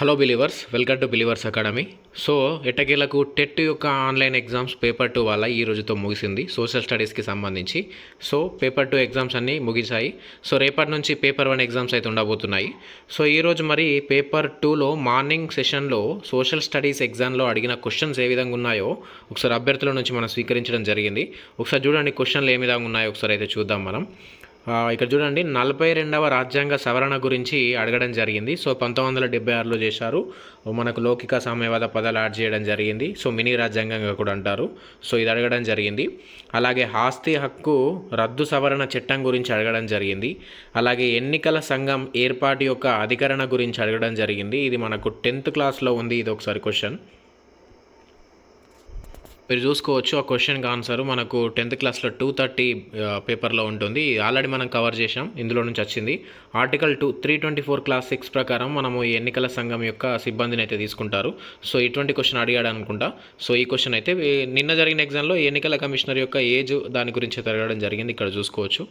hello believers welcome to believers academy so ఎట్టకేలకు TET యొక్క online exams paper two వల్ల ఈ రోజుతో ముగిసింది సోషల్ స్టడీస్కి సంబంధించి సో పేపర్ టూ ఎగ్జామ్స్ అన్నీ ముగిశాయి సో రేపటి నుంచి పేపర్ వన్ ఎగ్జామ్స్ అయితే ఉండబోతున్నాయి సో ఈరోజు మరి పేపర్ టూలో మార్నింగ్ సెషన్లో సోషల్ స్టడీస్ ఎగ్జామ్లో అడిగిన క్వశ్చన్స్ ఏ విధంగా ఉన్నాయో ఒకసారి అభ్యర్థుల నుంచి మనం స్వీకరించడం జరిగింది ఒకసారి చూడండి క్వశ్చన్లు ఏ విధంగా ఉన్నాయో ఒకసారి అయితే చూద్దాం మనం ఇక్కడ చూడండి నలభై రెండవ రాజ్యాంగ సవరణ గురించి అడగడం జరిగింది సో పంతొమ్మిది వందల డెబ్బై ఆరులో చేశారు మనకు లౌకిక సామ్యవాద పదాలు యాడ్ చేయడం జరిగింది సో మినీ రాజ్యాంగంగా కూడా అంటారు సో ఇది అడగడం జరిగింది అలాగే ఆస్తి హక్కు రద్దు సవరణ చట్టం గురించి అడగడం జరిగింది అలాగే ఎన్నికల సంఘం ఏర్పాటు యొక్క అధికరణ గురించి అడగడం జరిగింది ఇది మనకు టెన్త్ క్లాస్లో ఉంది ఇది ఒకసారి క్వశ్చన్ మీరు చూసుకోవచ్చు ఆ క్వశ్చన్కి ఆన్సర్ మనకు టెన్త్ క్లాస్లో టూ థర్టీ పేపర్లో ఉంటుంది ఆల్రెడీ మనం కవర్ చేసాం ఇందులో నుంచి వచ్చింది article two three twenty four clause six ప్రకారం మనము ఈ ఎన్నికల సంఘం యొక్క సిబ్బందిని అయితే తీసుకుంటారు సో ఇటువంటి క్వశ్చన్ అడిగాడు అనుకుంటా సో ఈ క్వశ్చన్ అయితే నిన్న జరిగిన ఎగ్జామ్లో ఎన్నికల కమిషనర్ యొక్క ఏజ్ దాని గురించి తిరగడం జరిగింది ఇక్కడ చూసుకోవచ్చు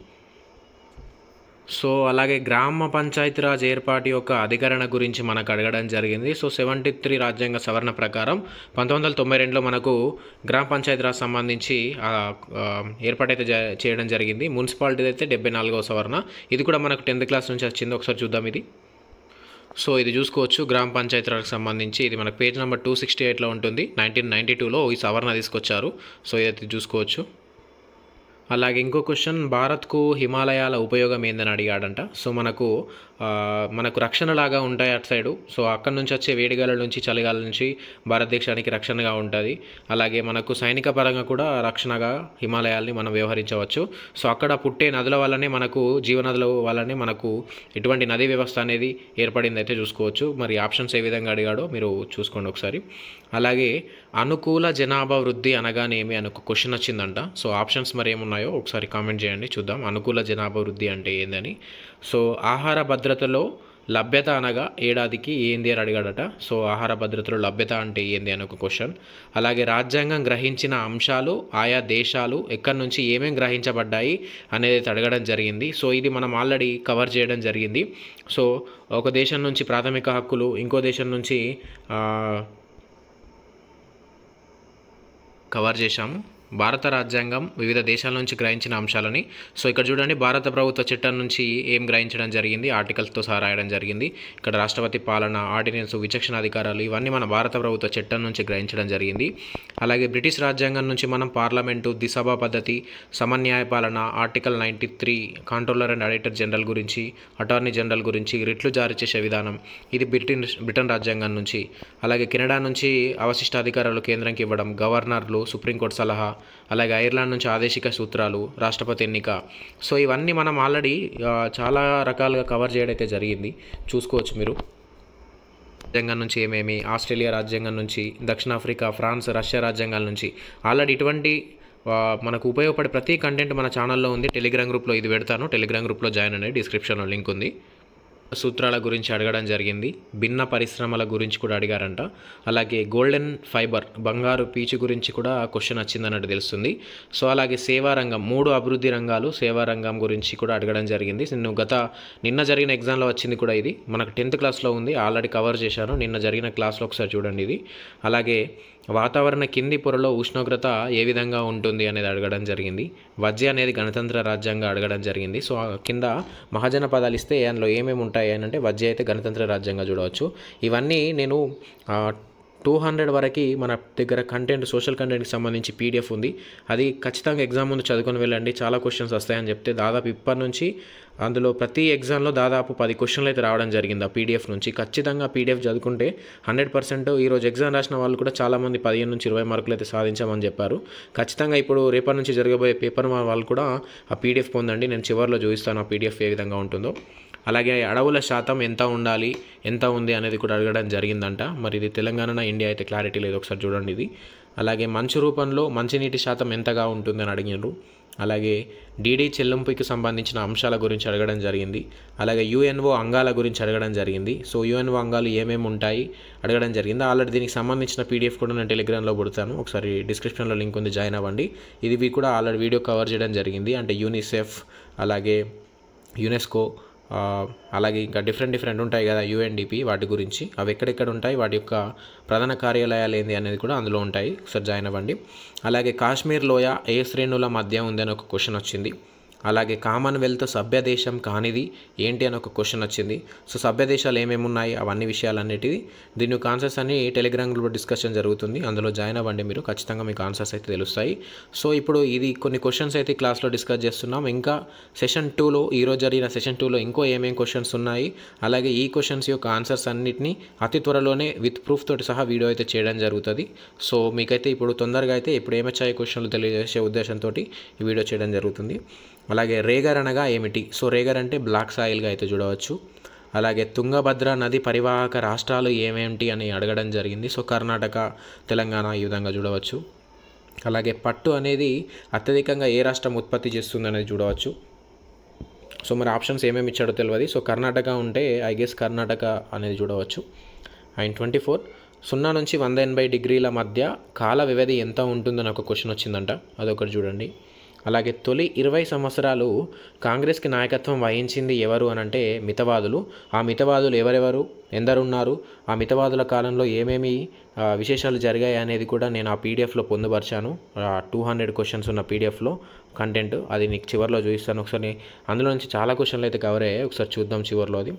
సో అలాగే గ్రామ పంచాయతీరాజ్ ఏర్పాటు యొక్క అధికరణ గురించి మనకు అడగడం జరిగింది సో సెవెంటీ త్రీ రాజ్యాంగ సవరణ ప్రకారం పంతొమ్మిది వందల తొంభై రెండులో మనకు గ్రామ పంచాయతీరాజ్ సంబంధించి ఏర్పాటైతే చేయడం జరిగింది మున్సిపాలిటీ అయితే డెబ్బై నాలుగవ సవరణ ఇది కూడా మనకు టెన్త్ క్లాస్ నుంచి వచ్చింది ఒకసారి చూద్దాం ఇది సో ఇది చూసుకోవచ్చు గ్రామ పంచాయతీరాజ్కి సంబంధించి ఇది మనకు పేజ్ నెంబర్ టూ సిక్స్టీ ఎయిట్లో ఉంటుంది నైన్టీన్ నైంటీ టూలో ఈ సవరణ తీసుకొచ్చారు సో ఇది చూసుకోవచ్చు అలాగే ఇంకో క్వశ్చన్ భారత్కు హిమాలయాల ఉపయోగం ఏందని అడిగాడంట సో మనకు మనకు రక్షణలాగా ఉంటాయి అటు సైడు సో అక్కడ నుంచి వచ్చే వేడిగాల నుంచి చలిగాల నుంచి భారతదేశానికి రక్షణగా ఉంటుంది అలాగే మనకు సైనిక పరంగా కూడా రక్షణగా హిమాలయాల్ని మనం వ్యవహరించవచ్చు సో అక్కడ పుట్టే నదుల వల్లనే మనకు జీవనదుల వల్లనే మనకు ఎటువంటి నదీ వ్యవస్థ అనేది ఏర్పడింది అయితే చూసుకోవచ్చు మరి ఆప్షన్స్ ఏ విధంగా అడిగాడో మీరు చూసుకోండి ఒకసారి అలాగే అనుకూల జనాభా వృద్ధి అనగానేమి అని ఒక క్వశ్చన్ వచ్చిందంట సో ఆప్షన్స్ మరి ఏమున్నాయో ఒకసారి కామెంట్ చేయండి చూద్దాం అనుకూల జనాభా వృద్ధి అంటే ఏందని సో ఆహార భద్రతలో లభ్యత అనగా ఏడాదికి ఏంది అని అడిగాడట సో ఆహార భద్రతలో లభ్యత అంటే ఏంది అని ఒక క్వశ్చన్ అలాగే రాజ్యాంగం గ్రహించిన అంశాలు ఆయా దేశాలు ఎక్కడి నుంచి ఏమేమి గ్రహించబడ్డాయి అనేది అడగడం జరిగింది సో ఇది మనం ఆల్రెడీ కవర్ చేయడం జరిగింది సో ఒక దేశం నుంచి ప్రాథమిక హక్కులు ఇంకో దేశం నుంచి కవర్ చేశాము భారత రాజ్యాంగం వివిధ దేశాల నుంచి గ్రహించిన అంశాలని సో ఇక్కడ చూడండి భారత ప్రభుత్వ చట్టం నుంచి ఏం గ్రహించడం జరిగింది ఆర్టికల్స్తో సహా రాయడం జరిగింది ఇక్కడ రాష్ట్రపతి పాలన ఆర్డినెన్స్ విచక్షణ అధికారాలు ఇవన్నీ మన భారత ప్రభుత్వ చట్టం నుంచి గ్రహించడం జరిగింది అలాగే బ్రిటిష్ రాజ్యాంగం నుంచి మనం పార్లమెంటు దిసభ పద్ధతి సమన్యాయ పాలన article ninety three controller and auditor general గురించి అటార్నీ జనరల్ గురించి రిట్లు జారీ చేసే విధానం ఇది బ్రిటిన్ బ్రిటన్ రాజ్యాంగం నుంచి అలాగే కెనడా నుంచి అవశిష్ట అధికారాలు కేంద్రంకి ఇవ్వడం గవర్నర్లు సుప్రీంకోర్టు సలహా అలాగే ఐర్లాండ్ నుంచి ఆదేశిక సూత్రాలు రాష్ట్రపతి ఎన్నిక సో ఇవన్నీ మనం ఆల్రెడీ చాలా రకాలుగా కవర్ చేయడం అయితే జరిగింది చూసుకోవచ్చు మీరు రాజ్యాంగం నుంచి ఏమేమి ఆస్ట్రేలియా రాజ్యాంగం నుంచి దక్షిణాఫ్రికా ఫ్రాన్స్ రష్యా రాజ్యాంగాల నుంచి ఆల్రెడీ ఇటువంటి మనకు ఉపయోగపడే ప్రతి కంటెంట్ మన ఛానల్లో ఉంది టెలిగ్రామ్ గ్రూప్లో ఇది పెడతాను టెలిగ్రామ్ గ్రూప్లో జాయిన్ అనేది డిస్క్రిప్షన్లో లింక్ ఉంది సూత్రాల గురించి అడగడం జరిగింది భిన్న పరిశ్రమల గురించి కూడా అడిగారంట అలాగే గోల్డెన్ ఫైబర్ బంగారు పీచు గురించి కూడా క్వశ్చన్ వచ్చిందన్నట్టు తెలుస్తుంది సో అలాగే సేవారంగం మూడు అభివృద్ధి రంగాలు సేవారంగం గురించి కూడా అడగడం జరిగింది నిన్ను గత నిన్న జరిగిన ఎగ్జామ్లో వచ్చింది కూడా ఇది మనకు టెన్త్ క్లాస్లో ఉంది ఆల్రెడీ కవర్ చేశాను నిన్న జరిగిన క్లాస్లో ఒకసారి చూడండి ఇది అలాగే వాతావరణ కింది పొరలో ఉష్ణోగ్రత ఏ విధంగా ఉంటుంది అనేది అడగడం జరిగింది వజ్జ అనేది గణతంత్ర రాజ్యంగా అడగడం జరిగింది సో కింద మహాజన పదాలు ఇస్తే అందులో ఏమేమి ఉంటాయి అని అంటే వజ్జ అయితే గణతంత్ర రాజ్యంగా చూడవచ్చు ఇవన్నీ నేను టూ హండ్రెడ్ వరకు మన దగ్గర కంటెంట్ సోషల్ కంటెంట్కి సంబంధించి పీడిఎఫ్ ఉంది అది ఖచ్చితంగా ఎగ్జామ్ ముందు చదువుకొని వెళ్ళండి చాలా క్వశ్చన్స్ వస్తాయని చెప్తే దాదాపు ఇప్పటి నుంచి అందులో ప్రతి ఎగ్జామ్లో దాదాపు పది క్వశ్చన్లు అయితే రావడం జరిగింది ఆ పీడిఎఫ్ నుంచి ఖచ్చితంగా పీడిఎఫ్ చదువుకుంటే హండ్రెడ్ పర్సెంట్ ఈరోజు ఎగ్జామ్ రాసిన వాళ్ళు కూడా చాలామంది పదిహేను నుంచి ఇరవై మార్కులు అయితే సాధించామని చెప్పారు ఖచ్చితంగా ఇప్పుడు రేపటి నుంచి జరగబోయే పేపర్ వాళ్ళు కూడా ఆ పీడిఎఫ్ పొందండి నేను చివరిలో చూపిస్తాను ఆ పీడిఎఫ్ ఏ విధంగా ఉంటుందో అలాగే అడవుల శాతం ఎంత ఉండాలి ఎంత ఉంది అనేది కూడా అడగడం జరిగిందంట మరి ఇది తెలంగాణ ఇండియా అయితే క్లారిటీ లేదు ఒకసారి చూడండి ఇది అలాగే మంచు రూపంలో మంచినీటి శాతం ఎంతగా ఉంటుంది అని అడిగినారు అలాగే డీడీ చెల్లింపుకి సంబంధించిన అంశాల గురించి అడగడం జరిగింది అలాగే యుఎన్ఓ అంగాల గురించి అడగడం జరిగింది సో యుఎన్ఓ అంగాలు ఏమేమి ఉంటాయి అడగడం జరిగింది ఆల్రెడీ దీనికి సంబంధించిన పీడిఎఫ్ కూడా నేను టెలిగ్రామ్లో పుడతాను ఒకసారి డిస్క్రిప్షన్లో లింక్ ఉంది జాయిన్ అవ్వండి ఇది కూడా ఆల్రెడీ వీడియో కవర్ చేయడం జరిగింది అంటే యూనిసెఫ్ అలాగే యునెస్కో అలాగే ఇంకా డిఫరెంట్ డిఫరెంట్ ఉంటాయి కదా యుఎన్డిపి వాటి గురించి అవి ఎక్కడెక్కడ ఉంటాయి వాటి యొక్క ప్రధాన కార్యాలయాలు ఏంది అనేది కూడా అందులో ఉంటాయి ఒకసారి జాయిన్ అవ్వండి అలాగే కాశ్మీర్ లోయ ఏ శ్రేణుల మధ్య ఉందని ఒక క్వశ్చన్ వచ్చింది అలాగే కామన్వెల్త్ సభ్యదేశం కానిది ఏంటి అని ఒక క్వశ్చన్ వచ్చింది సో సభ్యదేశాలు ఏమేమి ఉన్నాయి అవన్నీ విషయాలన్నిటివి దీని ఆన్సర్స్ అన్ని టెలిగ్రామ్ గ్రూప్లో డిస్కషన్ జరుగుతుంది అందులో జాయిన్ అవ్వండి మీరు ఖచ్చితంగా మీకు ఆన్సర్స్ అయితే తెలుస్తాయి సో ఇప్పుడు ఇది కొన్ని క్వశ్చన్స్ అయితే క్లాస్లో డిస్కస్ చేస్తున్నాం ఇంకా సెషన్ టూలో ఈరోజు జరిగిన సెషన్ టూలో ఇంకో ఏమేం క్వశ్చన్స్ ఉన్నాయి అలాగే ఈ క్వశ్చన్స్ యొక్క ఆన్సర్స్ అన్నిటిని అతి త్వరలోనే విత్ ప్రూఫ్ తోటి సహా వీడియో అయితే చేయడం జరుగుతుంది సో మీకైతే ఇప్పుడు తొందరగా అయితే ఇప్పుడు ఏమొచ్చాయి క్వశ్చన్లు తెలియజేసే ఉద్దేశంతో ఈ వీడియో చేయడం జరుగుతుంది అలాగే రేగర్ అనగా ఏమిటి సో రేగర్ అంటే బ్లాక్ సాయిల్గా అయితే చూడవచ్చు అలాగే తుంగభద్ర నది పరివాహక రాష్ట్రాలు ఏమేమిటి అని అడగడం జరిగింది సో కర్ణాటక తెలంగాణ ఈ విధంగా చూడవచ్చు అలాగే పట్టు అనేది అత్యధికంగా ఏ రాష్ట్రం ఉత్పత్తి చేస్తుంది అనేది చూడవచ్చు సో మరి ఆప్షన్స్ ఏమేమి ఇచ్చాడో తెలియదు సో కర్ణాటక ఉంటే ఐ గెస్ కర్ణాటక అనేది చూడవచ్చు అండ్ ట్వంటీ ఫోర్ సున్నా నుంచి వంద ఎనభై డిగ్రీల మధ్య కాల వ్యవధి ఎంత ఉంటుందని ఒక క్వశ్చన్ వచ్చిందంట అదొకటి చూడండి అలాగే తొలి ఇరవై సంవత్సరాలు కాంగ్రెస్కి నాయకత్వం వహించింది ఎవరు అనంటే మితవాదులు ఆ మితవాదులు ఎవరెవరు ఎందరున్నారు ఆ మితవాదుల కాలంలో ఏమేమి విశేషాలు జరిగాయి అనేది కూడా నేను ఆ పీడిఎఫ్లో పొందుపరిచాను టూ హండ్రెడ్ క్వశ్చన్స్ ఉన్న పీడిఎఫ్లో కంటెంట్ అది నీకు చివరిలో చూపిస్తాను ఒకసారి అందులో నుంచి చాలా క్వశ్చన్లు అయితే కవర్ అయ్యాయి ఒకసారి చూద్దాం చివరిలో అది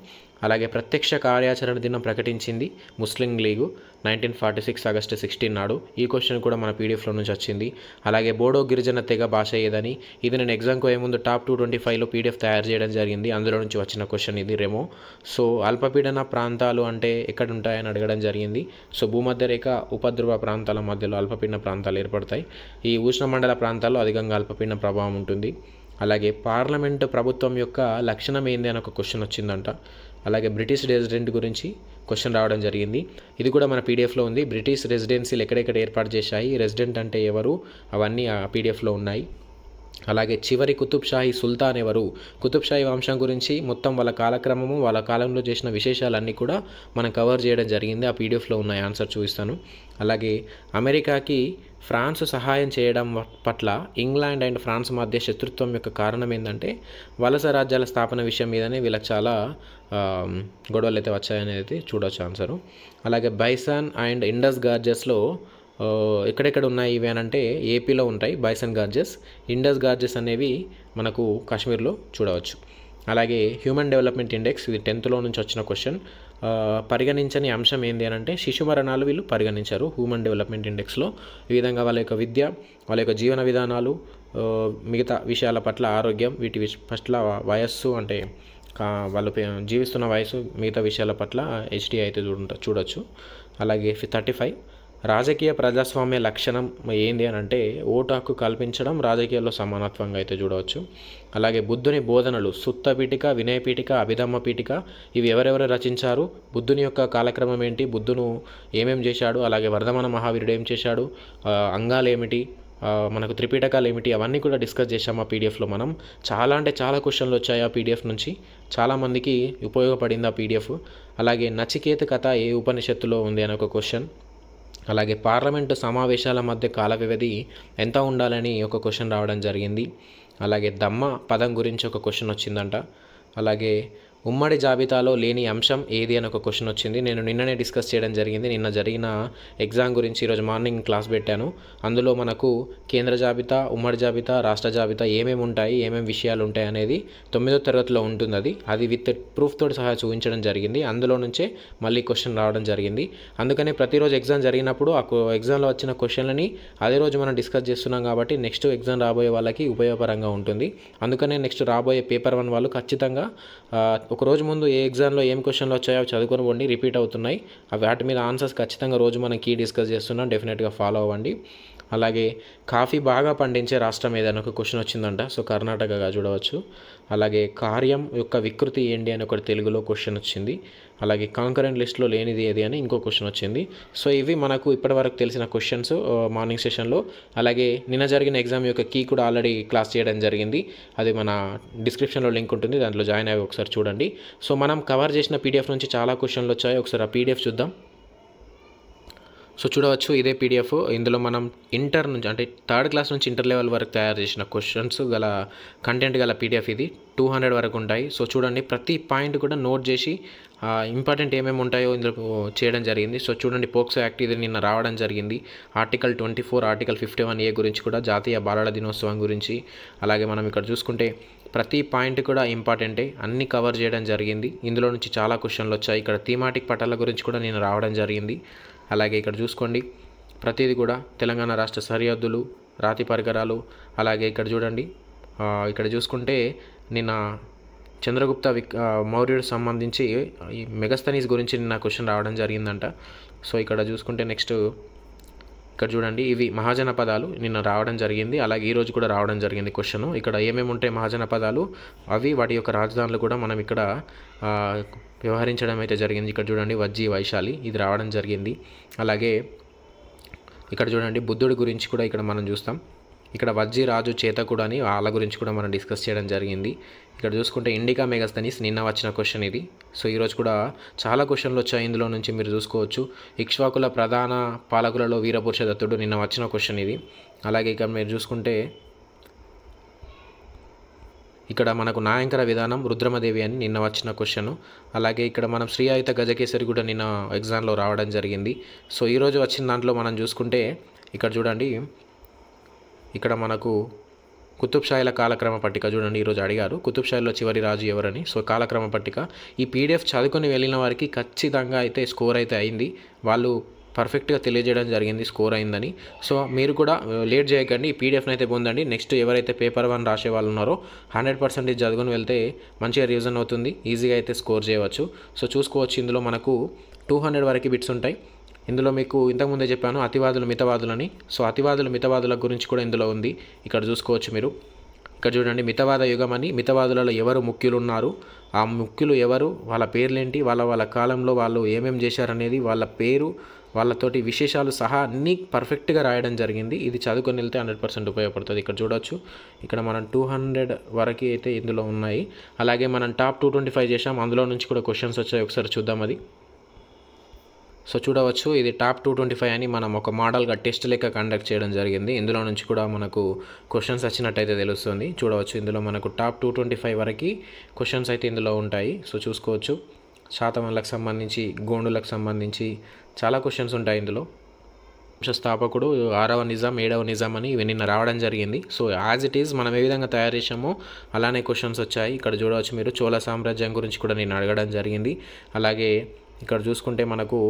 అలాగే ప్రత్యక్ష కార్యాచరణ దినం ప్రకటించింది Muslim League nineteen forty six August sixteen నాడు ఈ క్వశ్చన్ కూడా మన పీడిఎఫ్లో నుంచి వచ్చింది అలాగే బోడో గిరిజన తెగ భాష ఏదని ఇది నేను ఎగ్జామ్కి పోయే ముందు టాప్ టూ ట్వంటీ ఫైవ్లో పీడిఎఫ్ తయారు చేయడం జరిగింది అందులో నుంచి వచ్చిన క్వశ్చన్ ఇది రేమో సో అల్పపీడన ప్రాంత ప్రాంతాలు అంటే ఎక్కడ ఉంటాయని అడగడం జరిగింది సో భూమధ్యరేఖ ఉపద్రవ ప్రాంతాల మధ్యలో అల్పపీడన ప్రాంతాలు ఏర్పడతాయి ఈ ఉష్ణమండల ప్రాంతాల్లో అధికంగా అల్పపీడన ప్రభావం ఉంటుంది అలాగే పార్లమెంటు ప్రభుత్వం యొక్క లక్షణం ఏంది అని ఒక క్వశ్చన్ వచ్చిందంట అలాగే బ్రిటిష్ రెసిడెంట్ గురించి క్వశ్చన్ రావడం జరిగింది ఇది కూడా మన పీడిఎఫ్లో ఉంది బ్రిటిష్ రెసిడెన్సీలు ఎక్కడెక్కడ ఏర్పాటు చేశాయి రెసిడెంట్ అంటే ఎవరు అవన్నీ ఆ పీడిఎఫ్లో ఉన్నాయి అలాగే చివరి కుతుబ్షాహీ సుల్తాన్ ఎవరు కుతుబ్షాహి వంశం గురించి మొత్తం వాళ్ళ కాలక్రమము వాళ్ళ కాలంలో చేసిన విశేషాలన్నీ కూడా మనం కవర్ చేయడం జరిగింది ఆ పీడిఎఫ్లో ఉన్న ఆన్సర్ చూపిస్తాను అలాగే అమెరికాకి ఫ్రాన్స్ సహాయం చేయడం పట్ల ఇంగ్లాండ్ అండ్ ఫ్రాన్స్ మధ్య శత్రుత్వం యొక్క కారణం ఏంటంటే వలస రాజ్యాల స్థాపన విషయం మీదనే వీళ్ళకి చాలా గొడవలు అయితే వచ్చాయనేది చూడవచ్చు ఆన్సరు అలాగే బైసాన్ అండ్ ఇండస్ గార్జెస్లో ఎక్కడెక్కడ ఉన్నాయి ఇవి అని అంటే ఏపీలో ఉంటాయి బైసన్ గార్జెస్ ఇండస్ గార్జెస్ అనేవి మనకు కాశ్మీర్లో చూడవచ్చు అలాగే హ్యూమన్ డెవలప్మెంట్ ఇండెక్స్ ఇది టెన్త్లో నుంచి వచ్చిన క్వశ్చన్ పరిగణించని అంశం ఏంటి అని అంటే శిశు మరణాలు వీళ్ళు పరిగణించారు హ్యూమన్ డెవలప్మెంట్ ఇండెక్స్లో ఈ విధంగా వాళ్ళ యొక్క విద్య వాళ్ళ యొక్క జీవన విధానాలు మిగతా విషయాల పట్ల ఆరోగ్యం వీటి పట్ల వయస్సు అంటే వాళ్ళు జీవిస్తున్న వయసు మిగతా విషయాల పట్ల హెచ్డి అయితే చూడ చూడొచ్చు అలాగే థర్టీ ఫైవ్ రాజకీయ ప్రజాస్వామ్య లక్షణం ఏంది అని అంటే ఓటు హక్కు కల్పించడం రాజకీయాల్లో సమానత్వంగా అయితే చూడవచ్చు అలాగే బుద్ధుని బోధనలు సుత్త పీఠిక వినయ పీఠిక అభిధమ్మ పీఠిక ఇవి ఎవరెవరు రచించారు బుద్ధుని యొక్క కాలక్రమం ఏంటి బుద్ధును ఏమేం చేశాడు అలాగే వర్ధమాన మహావీరుడు ఏం చేశాడు అంగాలు ఏమిటి మనకు త్రిపీఠకాలు ఏమిటి అవన్నీ కూడా డిస్కస్ చేశాము ఆ పీడిఎఫ్లో మనం చాలా అంటే చాలా క్వశ్చన్లు వచ్చాయి ఆ పీడిఎఫ్ నుంచి చాలామందికి ఉపయోగపడింది ఆ పీడిఎఫ్ అలాగే నచికేత కథ ఏ ఉపనిషత్తులో ఉంది అని ఒక క్వశ్చన్ అలాగే పార్లమెంటు సమావేశాల మధ్య కాల వ్యవధి ఎంత ఉండాలని ఒక క్వశ్చన్ రావడం జరిగింది అలాగే దమ్మ పదం గురించి ఒక క్వశ్చన్ వచ్చిందంట అలాగే ఉమ్మడి జాబితాలో లేని అంశం ఏది అని ఒక క్వశ్చన్ వచ్చింది నేను నిన్ననే డిస్కస్ చేయడం జరిగింది నిన్న జరిగిన ఎగ్జామ్ గురించి ఈరోజు మార్నింగ్ క్లాస్ పెట్టాను అందులో మనకు కేంద్ర జాబితా ఉమ్మడి జాబితా రాష్ట్ర జాబితా ఏమేమి ఉంటాయి ఏమేమి విషయాలు ఉంటాయి అనేది తొమ్మిదో తరగతిలో ఉంటుంది అది అది విత్ ప్రూఫ్ తోటి సహా చూపించడం జరిగింది అందులో నుంచే మళ్ళీ క్వశ్చన్ రావడం జరిగింది అందుకనే ప్రతిరోజు ఎగ్జామ్ జరిగినప్పుడు ఆ ఎగ్జామ్లో వచ్చిన క్వశ్చన్లని అదే రోజు మనం డిస్కస్ చేస్తున్నాం కాబట్టి నెక్స్ట్ ఎగ్జామ్ రాబోయే వాళ్ళకి ఉపయోగపరంగా ఉంటుంది అందుకనే నెక్స్ట్ రాబోయే పేపర్ వన్ వాళ్ళు ఖచ్చితంగా ఒక రోజు ముందు ఏ ఎగ్జామ్లో ఏం క్వశ్చన్లు వచ్చాయో చదువుకొని పోండి రిపీట్ అవుతున్నాయి అవి వాటి మీద ఆన్సర్స్ ఖచ్చితంగా రోజు మనం కీ డిస్కస్ చేస్తున్నాం డెఫినెట్గా ఫాలో అవ్వండి అలాగే కాఫీ బాగా పండించే రాష్ట్రం ఏదైనా ఒక క్వశ్చన్ వచ్చిందంట సో కర్ణాటకగా చూడవచ్చు అలాగే కార్యం యొక్క వికృతి ఏంటి అని ఒకటి తెలుగులో క్వశ్చన్ వచ్చింది అలాగే కాంకరెంట్ లిస్ట్లో లేనిది ఏది అని ఇంకో క్వశ్చన్ వచ్చింది సో ఇవి మనకు ఇప్పటివరకు తెలిసిన క్వశ్చన్స్ మార్నింగ్ సెషన్లో అలాగే నిన్న జరిగిన ఎగ్జామ్ యొక్క కీ కూడా ఆల్రెడీ క్లాస్ చేయడం జరిగింది అది మన డిస్క్రిప్షన్లో లింక్ ఉంటుంది దాంట్లో జాయిన్ అయ్యి ఒకసారి చూడండి సో మనం కవర్ చేసిన పీడిఎఫ్ నుంచి చాలా క్వశ్చన్లు వచ్చాయి ఒకసారి ఆ పీడిఎఫ్ చూద్దాం సో చూడవచ్చు ఇదే పీడిఎఫ్ ఇందులో మనం ఇంటర్ నుంచి అంటే థర్డ్ క్లాస్ నుంచి ఇంటర్ లెవెల్ వరకు తయారు చేసిన క్వశ్చన్స్ గల కంటెంట్ గల పీడిఎఫ్ ఇది టూ హండ్రెడ్ వరకు ఉంటాయి సో చూడండి ప్రతి పాయింట్ కూడా నోట్ చేసి ఇంపార్టెంట్ ఏమేమి ఉంటాయో ఇందులో చేయడం జరిగింది సో చూడండి పోక్సో యాక్ట్ ఇది నిన్న రావడం జరిగింది article twenty four article fifty one A గురించి కూడా జాతీయ బాలల దినోత్సవం గురించి అలాగే మనం ఇక్కడ చూసుకుంటే ప్రతి పాయింట్ కూడా ఇంపార్టెంటే అన్ని కవర్ చేయడం జరిగింది ఇందులో నుంచి చాలా క్వశ్చన్లు వచ్చాయి ఇక్కడ థీమాటిక్ పటాల గురించి కూడా నేను రావడం జరిగింది అలాగే ఇక్కడ చూసుకోండి ప్రతిదీ కూడా తెలంగాణ రాష్ట్ర సరిహద్దులు రాతి పరికరాలు అలాగే ఇక్కడ చూడండి ఇక్కడ చూసుకుంటే నిన్న చంద్రగుప్త విక్ మౌర్యుడు సంబంధించి ఈ మెగస్థనీస్ గురించి నిన్న క్వశ్చన్ రావడం జరిగిందంట సో ఇక్కడ చూసుకుంటే నెక్స్ట్ ఇక్కడ చూడండి ఇవి మహాజన పదాలు నిన్న రావడం జరిగింది అలాగే ఈరోజు కూడా రావడం జరిగింది క్వశ్చన్ ఇక్కడ ఏమేమి ఉంటాయి మహాజన పదాలు అవి వాటి యొక్క రాజధానులు కూడా మనం ఇక్కడ వ్యవహరించడం అయితే జరిగింది ఇక్కడ చూడండి వజ్జి వైశాలి ఇది రావడం జరిగింది అలాగే ఇక్కడ చూడండి బుద్ధుడి గురించి కూడా ఇక్కడ మనం చూస్తాం ఇక్కడ వజ్జి రాజు చేతకుడు అని వాళ్ళ గురించి కూడా మనం డిస్కస్ చేయడం జరిగింది ఇక్కడ చూసుకుంటే ఇండికా మెగాస్తనీస్ నిన్న వచ్చిన క్వశ్చన్ ఇది సో ఈరోజు కూడా చాలా క్వశ్చన్లు వచ్చాయి ఇందులో నుంచి మీరు చూసుకోవచ్చు ఇక్ష్వాకుల ప్రధాన పాలకులలో వీరపురుష దత్తుడు నిన్న వచ్చిన క్వశ్చన్ ఇది అలాగే ఇక్కడ మీరు చూసుకుంటే ఇక్కడ మనకు నాయంకర విధానం రుద్రమదేవి అని నిన్న వచ్చిన క్వశ్చన్ అలాగే ఇక్కడ మనం శ్రీ ఆయుత గజకేసరి కూడా నిన్న ఎగ్జామ్లో రావడం జరిగింది సో ఈరోజు వచ్చిన దాంట్లో మనం చూసుకుంటే ఇక్కడ చూడండి ఇక్కడ మనకు కుతుబ్షాయిల కాలక్రమ పట్టిక చూడండి ఈరోజు అడిగారు కుతుబ్షాయిలో చివరి రాజు ఎవరని సో కాలక్రమ పట్టిక ఈ పీడిఎఫ్ చదువుకొని వెళ్ళిన వారికి ఖచ్చితంగా అయితే స్కోర్ అయితే అయింది వాళ్ళు పర్ఫెక్ట్గా తెలియజేయడం జరిగింది స్కోర్ అయిందని సో మీరు కూడా లేట్ చేయకండి ఈ పీడిఎఫ్ని అయితే పొందండి నెక్స్ట్ ఎవరైతే పేపర్ వన్ రాసే వాళ్ళు ఉన్నారో హండ్రెడ్ పర్సెంటేజ్ చదువుకుని వెళ్తే మంచిగా రీజన్ అవుతుంది ఈజీగా అయితే స్కోర్ చేయవచ్చు సో చూసుకోవచ్చు ఇందులో మనకు టూ హండ్రెడ్ వరకు బిట్స్ ఉంటాయి ఇందులో మీకు ఇంతకుముందే చెప్పాను అతివాదులు మితవాదులని సో అతివాదులు మితవాదుల గురించి కూడా ఇందులో ఉంది ఇక్కడ చూసుకోవచ్చు మీరు ఇక్కడ చూడండి మితవాద యుగం అని మితవాదులలో ఎవరు ముఖ్యులు ఉన్నారు ఆ ముఖ్యులు ఎవరు వాళ్ళ పేర్లేంటి వాళ్ళ వాళ్ళ కాలంలో వాళ్ళు ఏమేం చేశారనేది వాళ్ళ పేరు వాళ్ళతోటి విశేషాలు సహా అన్నీ పర్ఫెక్ట్గా రాయడం జరిగింది ఇది చదువుకొని వెళ్తే హండ్రెడ్ పర్సెంట్ ఉపయోగపడుతుంది ఇక్కడ చూడొచ్చు ఇక్కడ మనం టూ హండ్రెడ్ వరకు అయితే ఇందులో ఉన్నాయి అలాగే మనం టాప్ టూ ట్వంటీ ఫైవ్ చేసాం అందులో నుంచి కూడా క్వశ్చన్స్ వచ్చాయి ఒకసారి చూద్దాం అది సో చూడవచ్చు ఇది టాప్ టూ ట్వంటీ ఫైవ్ అని మనం ఒక మోడల్గా టెస్ట్ లెక్క కండక్ట్ చేయడం జరిగింది ఇందులో నుంచి కూడా మనకు క్వశ్చన్స్ వచ్చినట్టయితే తెలుస్తుంది చూడవచ్చు ఇందులో మనకు టాప్ టూ ట్వంటీ ఫైవ్ వరకు క్వశ్చన్స్ అయితే ఇందులో ఉంటాయి సో చూసుకోవచ్చు శాతమాలకు సంబంధించి గోండులకు సంబంధించి చాలా క్వశ్చన్స్ ఉంటాయి ఇందులో స్థాపకుడు ఆరవ నిజాం ఏడవ నిజాం అని ఇవి నిన్న రావడం జరిగింది సో యాజ్ ఇట్ ఈజ్ మనం ఏ విధంగా తయారు చేసామో అలానే క్వశ్చన్స్ వచ్చాయి ఇక్కడ చూడవచ్చు మీరు చోళ సామ్రాజ్యం గురించి కూడా నేను అడగడం జరిగింది అలాగే ఇక్కడ చూసుకుంటే మనకు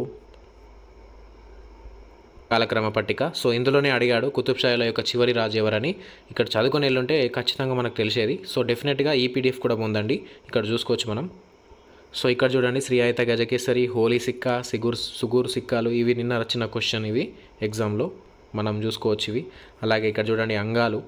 కాలక్రమ పట్టిక సో ఇందులోనే అడిగాడు కుతుబ్షాయిల యొక్క చివరి రాజు ఎవరని ఇక్కడ చదువుకొని వెళ్ళుంటే ఖచ్చితంగా మనకు తెలిసేది సో డెఫినెట్గా ఈ పీడిఎఫ్ కూడా ఉందండి ఇక్కడ చూసుకోవచ్చు మనం సో ఇక్కడ చూడండి శ్రీ అయిత గజకేసరి హోలీ సిక్కా సిగుర్ సుగూరు సిక్కాలు ఇవి నిన్న రచ్చిన క్వశ్చన్ ఇవి ఎగ్జామ్లో మనం చూసుకోవచ్చు ఇవి అలాగే ఇక్కడ చూడండి అంగాలు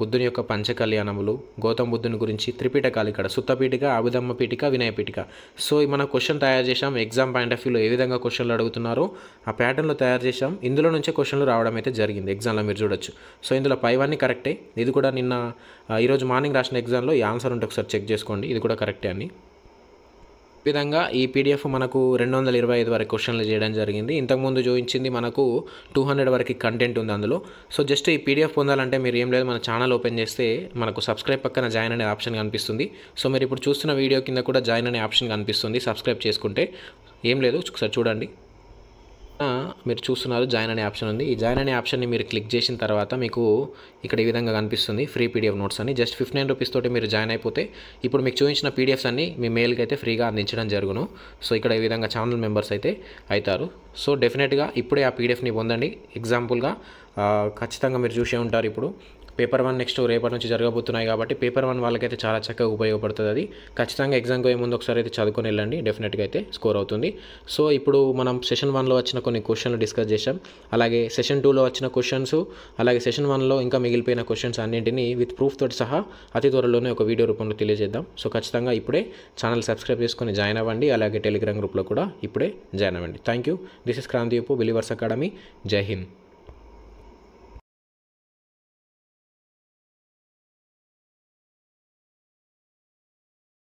బుద్ధుని యొక్క పంచకళ్యాణములు గౌతమ బుద్ధుని గురించి త్రిపీఠకాలు ఇక్కడ సుత్తపీఠిక అభిదమ్మ పీఠిక వినయ పీఠిక సో మన క్వశ్చన్ తయారు చేసాం ఎగ్జామ్ పాయింట్ ఆఫ్ వ్యూలో ఏ విధంగా క్వశ్చన్లు అడుగుతున్నారో ఆ ప్యాటర్న్లో తయారు చేసాం ఇందులో నుంచే క్వశ్చన్లు రావడం అయితే జరిగింది ఎగ్జామ్లో మీరు చూడొచ్చు సో ఇందులో పైవన్నీ కరెక్టే ఇది కూడా నిన్న ఈరోజు మార్నింగ్ రాసిన ఎగ్జామ్లో ఈ ఆన్సర్ ఉంటే ఒకసారి చెక్ చేసుకోండి ఇది కూడా కరెక్టే అని విధంగా ఈ పీడిఎఫ్ మనకు రెండు వందల ఇరవై ఐదు వరకు క్వశ్చన్లు చేయడం జరిగింది ఇంతకుముందు చూపించింది మనకు టూ హండ్రెడ్ వరకు కంటెంట్ ఉంది అందులో సో జస్ట్ ఈ పీడిఎఫ్ పొందాలంటే మీరు ఏం లేదు మన ఛానల్ ఓపెన్ చేస్తే మనకు సబ్స్క్రైబ్ పక్కన జాయిన్ అనే ఆప్షన్ కనిపిస్తుంది సో మీరు ఇప్పుడు చూస్తున్న వీడియో కింద కూడా జాయిన్ అనే ఆప్షన్ కనిపిస్తుంది సబ్స్క్రైబ్ చేసుకుంటే ఏం లేదు ఒకసారి చూడండి మీరు చూస్తున్నారు జాయిన్ అనే ఆప్షన్ ఉంది ఈ జాయిన్ అనే ఆప్షన్ని మీరు క్లిక్ చేసిన తర్వాత మీకు ఇక్కడ ఈ విధంగా కనిపిస్తుంది ఫ్రీ పీడిఎఫ్ నోట్స్ అని జస్ట్ ఫిఫ్టీ నైన్ రూపీస్ తోటి మీరు జాయిన్ అయిపోతే ఇప్పుడు మీకు చూపించిన పీడిఎఫ్స్ అన్ని మీ మెయిల్కి అయితే ఫ్రీగా అందించడం జరుగును సో ఇక్కడ ఈ విధంగా ఛానల్ మెంబర్స్ అయితే అవుతారు సో డెఫినెట్గా ఇప్పుడే ఆ పీడిఎఫ్ని పొందండి ఎగ్జాంపుల్గా ఖచ్చితంగా మీరు చూసే ఉంటారు ఇప్పుడు పేపర్ వన్ నెక్స్ట్ రేపటి నుంచి జరగబోతున్నాయి కాబట్టి పేపర్ వన్ వాళ్ళకైతే చాలా చక్కగా ఉపయోగపడుతుంది అది ఖచ్చితంగా ఎగ్జామ్ పోయే ముందు ఒకసారి అయితే చదువుకొని వెళ్ళండి డెఫినెట్గా అయితే స్కోర్ అవుతుంది సో ఇప్పుడు మనం సెషన్ వన్లో వచ్చిన కొన్ని క్వశ్చన్లు డిస్కస్ చేసాం అలాగే సెషన్ టూలో వచ్చిన క్వశ్చన్స్ అలాగే సెషన్ వన్లో ఇంకా మిగిలిపోయిన క్వశ్చన్స్ అన్నింటినీ విత్ ప్రూఫ్ తోటి సహా అతి త్వరలోనే ఒక వీడియో రూపంలో తెలియజేద్దాం సో ఖచ్చితంగా ఇప్పుడే ఛానల్ సబ్స్క్రైబ్ చేసుకొని జాయిన్ అవ్వండి అలాగే టెలిగ్రామ్ గ్రూప్లో కూడా ఇప్పుడే జాయిన్ అవ్వండి thank you this is Kranthi యూపు బిలివర్స్ అకాడమీ జై హింద్